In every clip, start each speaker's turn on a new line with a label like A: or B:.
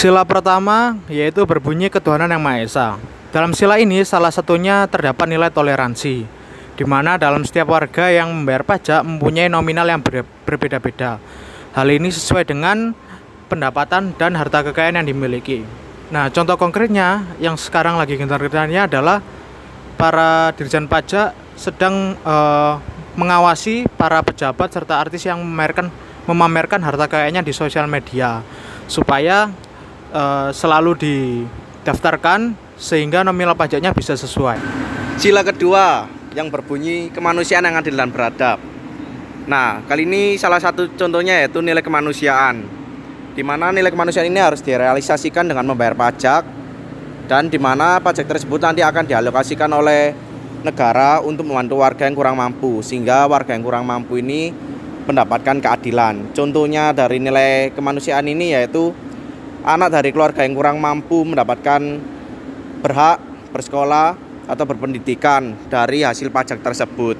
A: Sila pertama yaitu berbunyi ketuhanan yang Maha Esa. Dalam sila ini salah satunya terdapat nilai toleransi, di mana dalam setiap warga yang membayar pajak mempunyai nominal yang ber berbeda-beda. Hal ini sesuai dengan pendapatan dan harta kekayaan yang dimiliki. Nah, contoh konkretnya yang sekarang lagi gencar-gencarnya adalah para dirjen pajak sedang uh, mengawasi para pejabat serta artis yang memamerkan memamerkan harta kekayaannya di sosial media supaya Eh, selalu didaftarkan sehingga nominal pajaknya bisa sesuai.
B: Sila kedua yang berbunyi kemanusiaan yang adil dan beradab. Nah, kali ini salah satu contohnya yaitu nilai kemanusiaan. Di mana nilai kemanusiaan ini harus direalisasikan dengan membayar pajak dan di mana pajak tersebut nanti akan dialokasikan oleh negara untuk membantu warga yang kurang mampu sehingga warga yang kurang mampu ini mendapatkan keadilan. Contohnya dari nilai kemanusiaan ini yaitu anak dari keluarga yang kurang mampu mendapatkan berhak bersekolah atau berpendidikan dari hasil pajak tersebut.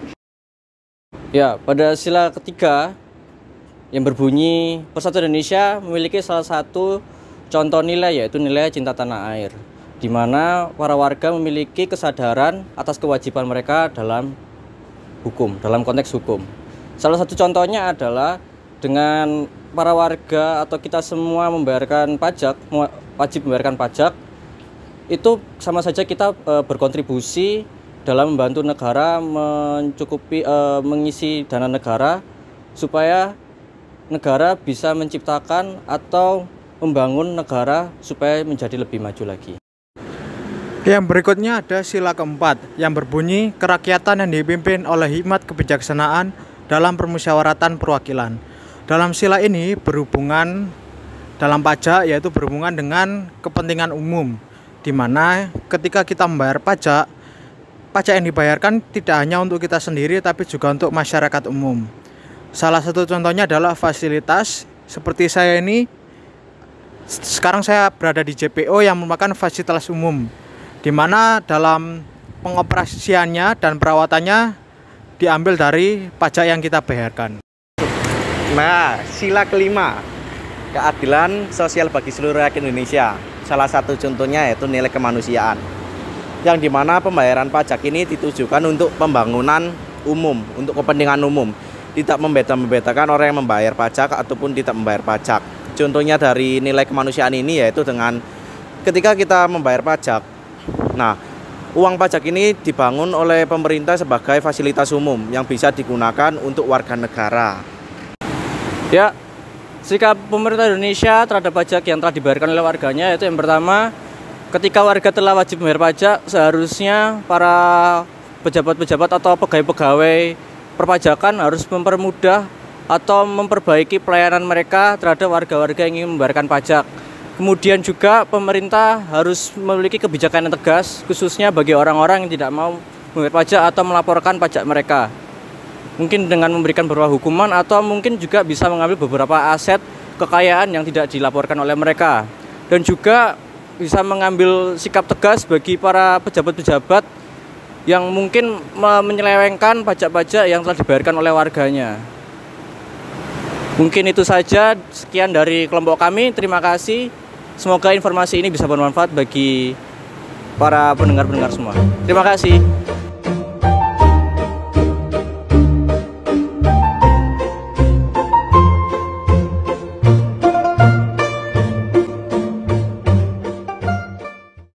B: Ya, pada sila ketiga yang berbunyi Persatuan Indonesia memiliki
C: salah satu contoh nilai yaitu nilai cinta tanah air di mana para warga memiliki kesadaran atas kewajiban mereka dalam hukum, dalam konteks hukum. Salah satu contohnya adalah dengan para warga atau kita semua membayarkan pajak, wajib membayarkan pajak, itu sama saja kita e, berkontribusi dalam membantu negara mencukupi e, mengisi dana negara supaya negara bisa menciptakan atau membangun negara supaya menjadi lebih maju lagi.
A: Yang berikutnya ada sila keempat yang berbunyi kerakyatan yang dipimpin oleh hikmat kebijaksanaan dalam permusyawaratan perwakilan dalam sila ini berhubungan dalam pajak yaitu berhubungan dengan kepentingan umum di mana ketika kita membayar pajak pajak yang dibayarkan tidak hanya untuk kita sendiri tapi juga untuk masyarakat umum. Salah satu contohnya adalah fasilitas seperti saya ini sekarang saya berada di JPO yang merupakan fasilitas umum di mana dalam pengoperasiannya dan perawatannya diambil dari pajak yang kita bayarkan.
B: Nah, sila kelima, keadilan sosial bagi seluruh rakyat Indonesia. Salah satu contohnya yaitu nilai kemanusiaan. Yang dimana pembayaran pajak ini ditujukan untuk pembangunan umum, untuk kepentingan umum. Tidak membeda orang yang membayar pajak ataupun tidak membayar pajak. Contohnya dari nilai kemanusiaan ini yaitu dengan ketika kita membayar pajak. Nah, uang pajak ini dibangun oleh pemerintah sebagai fasilitas umum yang bisa digunakan untuk warga negara. Ya, sikap pemerintah Indonesia
C: terhadap pajak yang telah dibayarkan oleh warganya yaitu yang pertama, ketika warga telah wajib membayar pajak, seharusnya para pejabat-pejabat atau pegawai-pegawai perpajakan harus mempermudah atau memperbaiki pelayanan mereka terhadap warga-warga yang ingin membayarkan pajak. Kemudian juga pemerintah harus memiliki kebijakan yang tegas khususnya bagi orang-orang yang tidak mau membayar pajak atau melaporkan pajak mereka mungkin dengan memberikan beberapa hukuman atau mungkin juga bisa mengambil beberapa aset kekayaan yang tidak dilaporkan oleh mereka dan juga bisa mengambil sikap tegas bagi para pejabat-pejabat yang mungkin menyelewengkan pajak-pajak yang telah dibayarkan oleh warganya. Mungkin itu saja sekian dari kelompok kami. Terima kasih. Semoga informasi ini bisa bermanfaat bagi para pendengar-pendengar semua. Terima kasih.